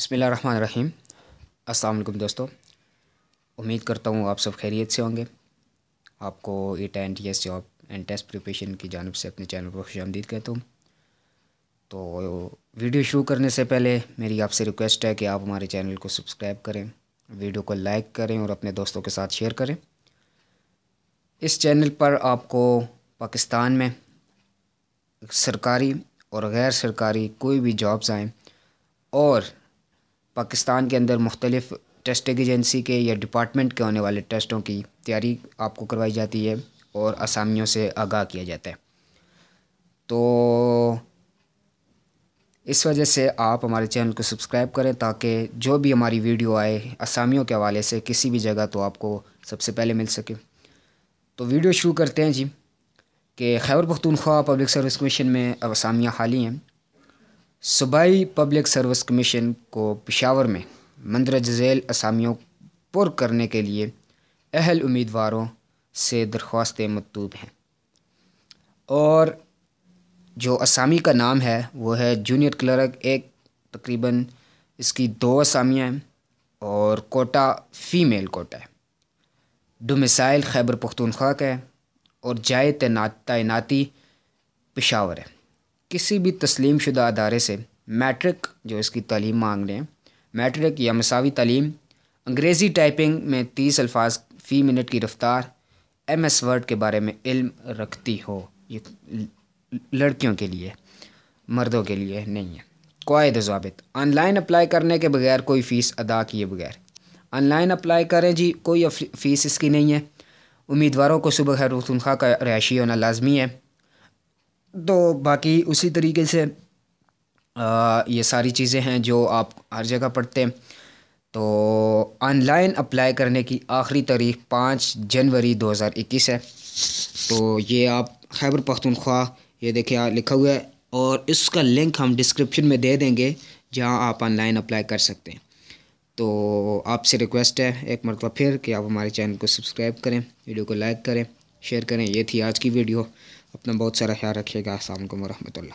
रहीम अस्सलाम दोस्तों उम्मीद करता हूँ आप सब खैरियत से होंगे आपको E and T S job and test preparation की जानब से अपने चैनल पर खुश आमदीद कहता हूँ तो वीडियो शुरू करने से पहले मेरी आपसे रिक्वेस्ट है कि आप हमारे चैनल को सब्सक्राइब करें वीडियो को लाइक करें और अपने दोस्तों के साथ शेयर करें इस चैनल पर आपको पाकिस्तान में सरकारी और गैर सरकारी कोई भी जॉब्स आएँ और पाकिस्तान के अंदर मुख्तलिफ़ टेस्टिंग एजेंसी के या डिपार्टमेंट के होने वाले टेस्टों की तैयारी आपको करवाई जाती है और असामियों से आगाह किया जाता है तो इस वजह से आप हमारे चैनल को सब्सक्राइब करें ताकि जो भी हमारी वीडियो आए असामियों के हवाले से किसी भी जगह तो आपको सबसे पहले मिल सके तो वीडियो शुरू करते हैं जी कि Khyber Pakhtunkhwa public service commission में अब असामियाँ हाली हैं सूबाई पब्लिक सर्विस कमीशन को पेशावर में मंदरज झेल असामियों पुर करने के लिए अहल उम्मीदवारों से दरख्वास्तें मतलूब हैं और जो असामी का नाम है वो है जूनियर क्लर्क एक तकरीबन इसकी दो असामियाँ और कोटा फ़ीमेल कोटा है डोमिसाइल खैबर पख्तूनख्वा का है और जाए तैनात तैनाती पेशावर है किसी भी तस्लीम शुदा अदारे से मैट्रिक जो इसकी तलीम मांग रहे हैं मैट्रिक या मसावी तलीम अंग्रेज़ी टाइपिंग में तीस अल्फाज फ़ी मिनट की रफ्तार एम एस वर्ड के बारे में इल्म रखती हो ये लड़कियों के लिए मर्दों के लिए नहीं है कायद जवाबित ऑनलाइन अप्लाई करने के बगैर कोई फ़ीस अदा किए बगैर ऑनलाइन अप्लाई करें जी कोई फ़ीस इसकी नहीं है उम्मीदवारों को सुबह खैर तनख्वाह का रहायशी होना लाजमी है तो बाकी उसी तरीके से आ, ये सारी चीज़ें हैं जो आप हर जगह पढ़ते हैं तो ऑनलाइन अप्लाई करने की आखिरी तारीख पाँच जनवरी 2021 है तो ये आप खैबर पख्तनख्वा ये देखिए लिखा हुआ है और इसका लिंक हम डिस्क्रिप्शन में दे देंगे जहाँ आप ऑनलाइन अप्लाई कर सकते हैं तो आपसे रिक्वेस्ट है एक मरतबा फिर कि आप हमारे चैनल को सब्सक्राइब करें वीडियो को लाइक करें शेयर करें ये थी आज की वीडियो अपना बहुत सारा ख्याल रखिएगा असल वरहमल